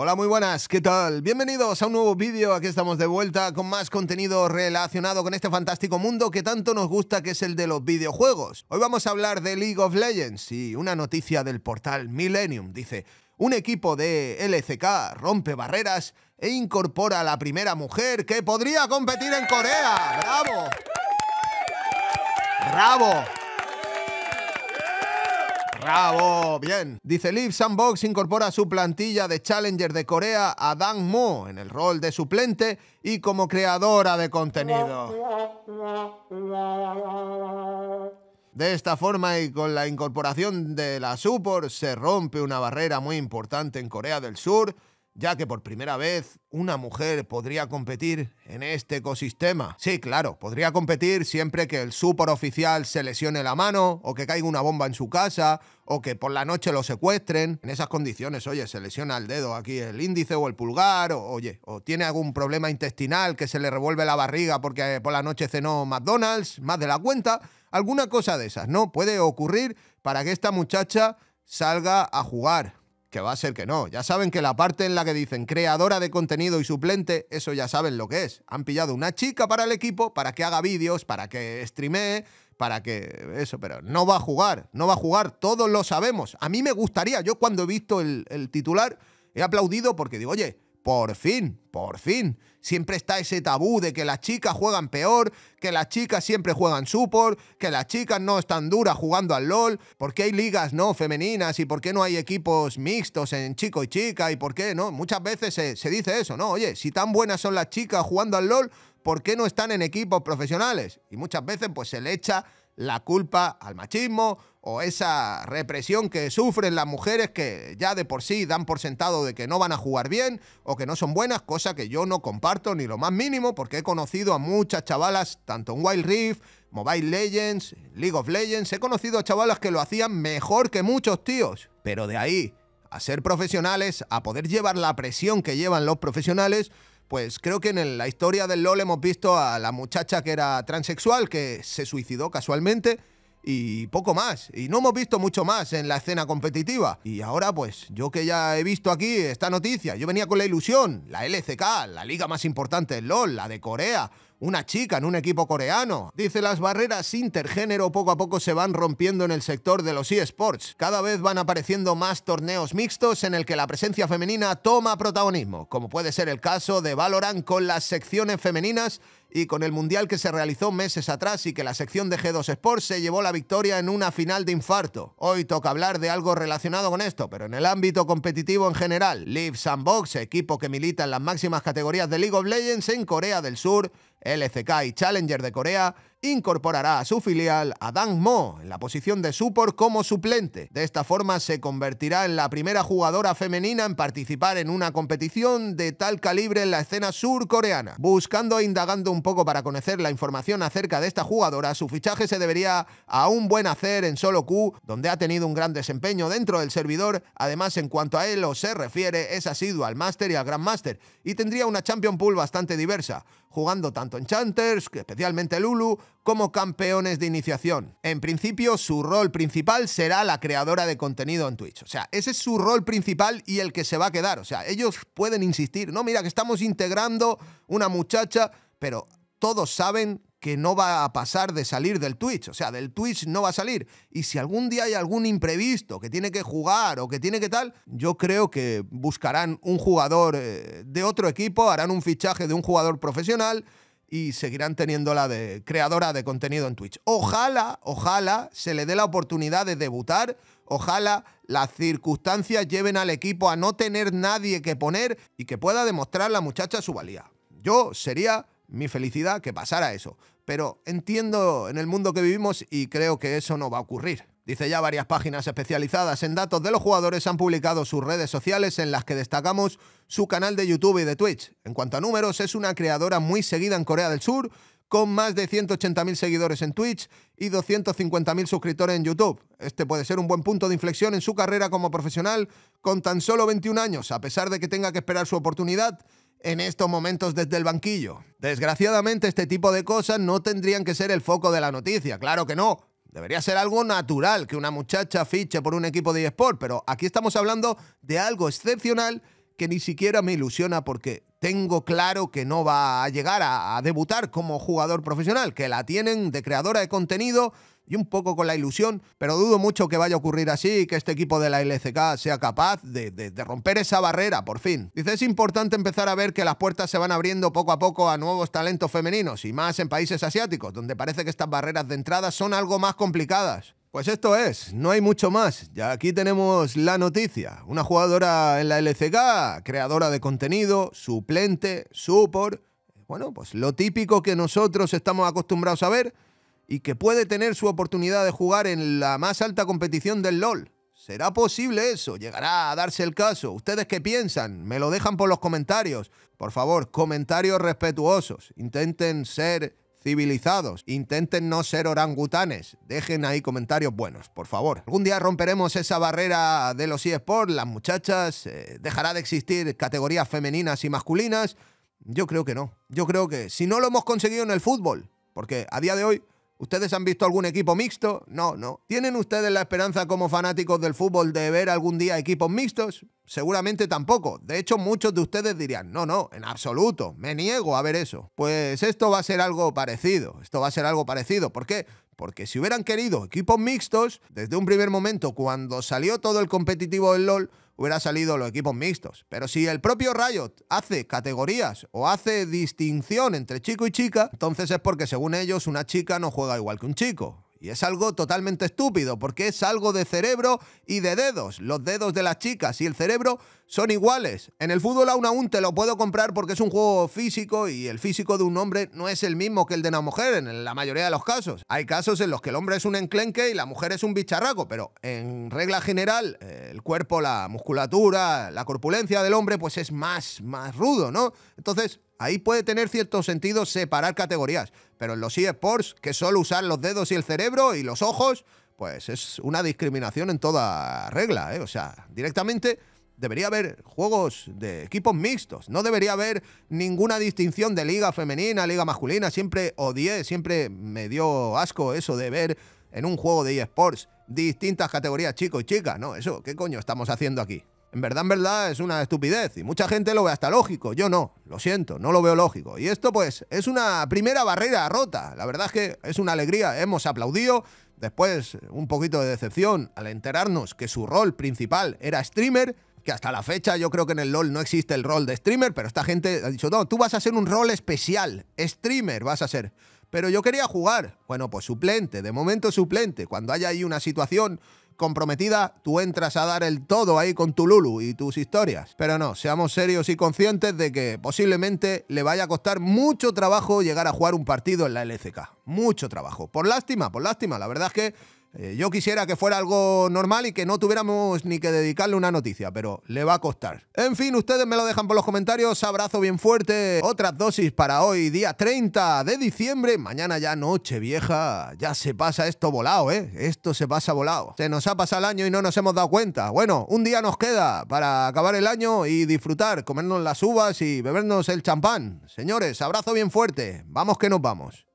Hola, muy buenas, ¿qué tal? Bienvenidos a un nuevo vídeo, aquí estamos de vuelta con más contenido relacionado con este fantástico mundo que tanto nos gusta que es el de los videojuegos. Hoy vamos a hablar de League of Legends y una noticia del portal Millennium dice, un equipo de LCK rompe barreras e incorpora a la primera mujer que podría competir en Corea. ¡Bravo! ¡Bravo! Bravo, bien. Dice Liv Sandbox incorpora a su plantilla de Challenger de Corea a Dan Mo en el rol de suplente y como creadora de contenido. De esta forma y con la incorporación de la Supor se rompe una barrera muy importante en Corea del Sur ya que por primera vez una mujer podría competir en este ecosistema. Sí, claro, podría competir siempre que el oficial se lesione la mano, o que caiga una bomba en su casa, o que por la noche lo secuestren. En esas condiciones, oye, se lesiona el dedo aquí, el índice o el pulgar, oye, o tiene algún problema intestinal que se le revuelve la barriga porque por la noche cenó McDonald's, más de la cuenta, alguna cosa de esas, ¿no? Puede ocurrir para que esta muchacha salga a jugar que va a ser que no. Ya saben que la parte en la que dicen creadora de contenido y suplente, eso ya saben lo que es. Han pillado una chica para el equipo, para que haga vídeos, para que streamee, para que eso, pero no va a jugar, no va a jugar, todos lo sabemos. A mí me gustaría, yo cuando he visto el, el titular, he aplaudido porque digo, oye, por fin, por fin. Siempre está ese tabú de que las chicas juegan peor, que las chicas siempre juegan support, que las chicas no están duras jugando al LOL, porque hay ligas no femeninas y por qué no hay equipos mixtos en chico y chica y por qué no. Muchas veces se, se dice eso, ¿no? Oye, si tan buenas son las chicas jugando al LOL, ¿por qué no están en equipos profesionales? Y muchas veces pues se le echa la culpa al machismo o esa represión que sufren las mujeres que ya de por sí dan por sentado de que no van a jugar bien o que no son buenas, cosa que yo no comparto ni lo más mínimo porque he conocido a muchas chavalas, tanto en Wild Rift, Mobile Legends, League of Legends, he conocido a chavalas que lo hacían mejor que muchos tíos, pero de ahí a ser profesionales, a poder llevar la presión que llevan los profesionales, pues creo que en la historia del LOL hemos visto a la muchacha que era transexual, que se suicidó casualmente, y poco más. Y no hemos visto mucho más en la escena competitiva. Y ahora, pues, yo que ya he visto aquí esta noticia, yo venía con la ilusión, la LCK, la liga más importante del LOL, la de Corea una chica en un equipo coreano. Dice, las barreras intergénero poco a poco se van rompiendo en el sector de los eSports. Cada vez van apareciendo más torneos mixtos en el que la presencia femenina toma protagonismo, como puede ser el caso de Valorant con las secciones femeninas y con el Mundial que se realizó meses atrás y que la sección de G2 Sports se llevó la victoria en una final de infarto. Hoy toca hablar de algo relacionado con esto, pero en el ámbito competitivo en general. live Sandbox, equipo que milita en las máximas categorías de League of Legends en Corea del Sur, LCK y Challenger de Corea, incorporará a su filial a Mo en la posición de support como suplente. De esta forma se convertirá en la primera jugadora femenina en participar en una competición de tal calibre en la escena surcoreana. Buscando e indagando un poco para conocer la información acerca de esta jugadora, su fichaje se debería a un buen hacer en solo Q, donde ha tenido un gran desempeño dentro del servidor. Además, en cuanto a él o se refiere, es asiduo al Master y al Grand Master y tendría una Champion Pool bastante diversa, jugando tanto tanto Enchanters, especialmente Lulu, como campeones de iniciación. En principio, su rol principal será la creadora de contenido en Twitch. O sea, ese es su rol principal y el que se va a quedar. O sea, ellos pueden insistir, no, mira que estamos integrando una muchacha, pero todos saben que no va a pasar de salir del Twitch. O sea, del Twitch no va a salir. Y si algún día hay algún imprevisto que tiene que jugar o que tiene que tal, yo creo que buscarán un jugador eh, de otro equipo, harán un fichaje de un jugador profesional y seguirán teniendo la de creadora de contenido en Twitch. Ojalá, ojalá se le dé la oportunidad de debutar, ojalá las circunstancias lleven al equipo a no tener nadie que poner y que pueda demostrar la muchacha su valía. Yo sería mi felicidad que pasara eso, pero entiendo en el mundo que vivimos y creo que eso no va a ocurrir. Dice ya varias páginas especializadas en datos de los jugadores han publicado sus redes sociales en las que destacamos su canal de YouTube y de Twitch. En cuanto a números, es una creadora muy seguida en Corea del Sur, con más de 180.000 seguidores en Twitch y 250.000 suscriptores en YouTube. Este puede ser un buen punto de inflexión en su carrera como profesional con tan solo 21 años, a pesar de que tenga que esperar su oportunidad en estos momentos desde el banquillo. Desgraciadamente este tipo de cosas no tendrían que ser el foco de la noticia, claro que no, Debería ser algo natural que una muchacha fiche por un equipo de eSport, pero aquí estamos hablando de algo excepcional que ni siquiera me ilusiona porque tengo claro que no va a llegar a, a debutar como jugador profesional, que la tienen de creadora de contenido y un poco con la ilusión, pero dudo mucho que vaya a ocurrir así que este equipo de la LCK sea capaz de, romper esa barrera, por fin. Dice, es importante empezar a ver que las puertas se van abriendo poco a poco a nuevos talentos femeninos, y más en países asiáticos, donde parece que estas barreras de entrada son algo más complicadas. Pues esto es, no hay mucho más. Ya aquí tenemos la noticia. Una jugadora en la LCK, creadora de contenido, suplente, support. Bueno, pues lo típico que nosotros estamos acostumbrados a ver, y que puede tener su oportunidad de jugar en la más alta competición del LOL. ¿Será posible eso? ¿Llegará a darse el caso? ¿Ustedes qué piensan? Me lo dejan por los comentarios. Por favor, comentarios respetuosos. Intenten ser civilizados. Intenten no ser orangutanes. Dejen ahí comentarios buenos, por favor. Algún día romperemos esa barrera de los eSports, las muchachas, eh, dejará de existir categorías femeninas y masculinas. Yo creo que no. Yo creo que si no lo hemos conseguido en el fútbol, porque a día de hoy ¿Ustedes han visto algún equipo mixto? No, no. ¿Tienen ustedes la esperanza como fanáticos del fútbol de ver algún día equipos mixtos? Seguramente tampoco. De hecho, muchos de ustedes dirían, no, no, en absoluto, me niego a ver eso. Pues esto va a ser algo parecido, esto va a ser algo parecido. ¿Por qué? Porque si hubieran querido equipos mixtos, desde un primer momento, cuando salió todo el competitivo del LOL, hubiera salido los equipos mixtos. Pero si el propio Riot hace categorías o hace distinción entre chico y chica, entonces es porque según ellos una chica no juega igual que un chico. Y es algo totalmente estúpido, porque es algo de cerebro y de dedos. Los dedos de las chicas y el cerebro son iguales. En el fútbol aún aún te lo puedo comprar porque es un juego físico y el físico de un hombre no es el mismo que el de una mujer en la mayoría de los casos. Hay casos en los que el hombre es un enclenque y la mujer es un bicharraco, pero en regla general el cuerpo, la musculatura, la corpulencia del hombre pues es más, más rudo, ¿no? Entonces Ahí puede tener cierto sentido separar categorías, pero en los eSports, que solo usar los dedos y el cerebro y los ojos, pues es una discriminación en toda regla, ¿eh? O sea, directamente debería haber juegos de equipos mixtos, no debería haber ninguna distinción de liga femenina, liga masculina, siempre odié, siempre me dio asco eso de ver en un juego de eSports distintas categorías chicos y chicas, ¿no? Eso, ¿qué coño estamos haciendo aquí? En verdad, en verdad, es una estupidez y mucha gente lo ve hasta lógico. Yo no, lo siento, no lo veo lógico. Y esto, pues, es una primera barrera rota. La verdad es que es una alegría. Hemos aplaudido. Después, un poquito de decepción al enterarnos que su rol principal era streamer que hasta la fecha yo creo que en el LOL no existe el rol de streamer, pero esta gente ha dicho, no, tú vas a ser un rol especial, streamer vas a ser. Pero yo quería jugar. Bueno, pues suplente, de momento suplente. Cuando haya ahí una situación comprometida, tú entras a dar el todo ahí con tu Lulu y tus historias. Pero no, seamos serios y conscientes de que posiblemente le vaya a costar mucho trabajo llegar a jugar un partido en la LCK. Mucho trabajo. Por lástima, por lástima. La verdad es que eh, yo quisiera que fuera algo normal y que no tuviéramos ni que dedicarle una noticia, pero le va a costar. En fin, ustedes me lo dejan por los comentarios. Abrazo bien fuerte. Otras dosis para hoy, día 30 de diciembre. Mañana ya noche vieja. Ya se pasa esto volado, ¿eh? Esto se pasa volado. Se nos ha pasado el año y no nos hemos dado cuenta. Bueno, un día nos queda para acabar el año y disfrutar, comernos las uvas y bebernos el champán. Señores, abrazo bien fuerte. Vamos que nos vamos.